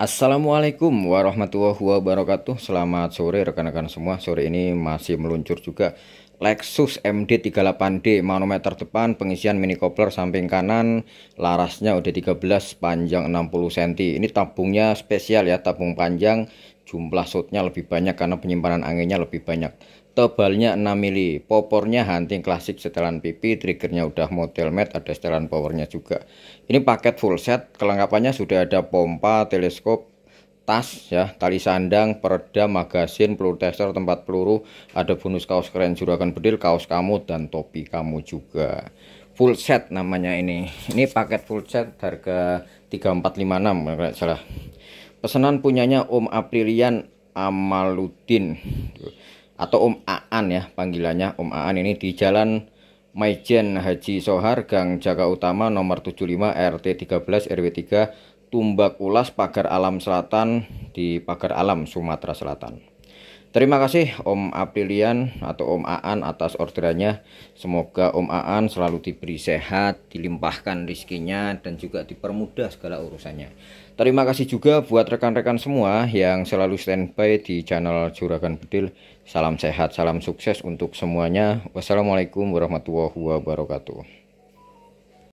Assalamualaikum warahmatullahi wabarakatuh Selamat sore rekan-rekan semua Sore ini masih meluncur juga Lexus MD38D manometer depan pengisian mini coupler samping kanan larasnya udah 13 panjang 60 cm ini tabungnya spesial ya tabung panjang jumlah shotnya lebih banyak karena penyimpanan anginnya lebih banyak tebalnya 6 mili popornya hunting klasik setelan pipi triggernya udah model mat ada setelan powernya juga ini paket full set kelengkapannya sudah ada pompa teleskop tas ya tali sandang pereda magasin peluru tester tempat peluru ada bonus kaos keren juragan bedil kaos kamu dan topi kamu juga full set namanya ini ini paket full set harga 3456 kalau salah pesanan punyanya Om Aprilian Amaludin atau Om Aan ya panggilannya Om Aan ini di Jalan Maijen Haji Sohar Gang Jaga Utama nomor 75 RT 13 RW 3 Tumbak Ulas Pagar Alam Selatan di Pagar Alam Sumatera Selatan Terima kasih Om Aprilian atau Om Aan atas orderannya. Semoga Om Aan selalu diberi sehat, dilimpahkan rizkinya, dan juga dipermudah segala urusannya. Terima kasih juga buat rekan-rekan semua yang selalu standby di channel Juragan Bedil. Salam sehat, salam sukses untuk semuanya. Wassalamualaikum warahmatullahi wabarakatuh.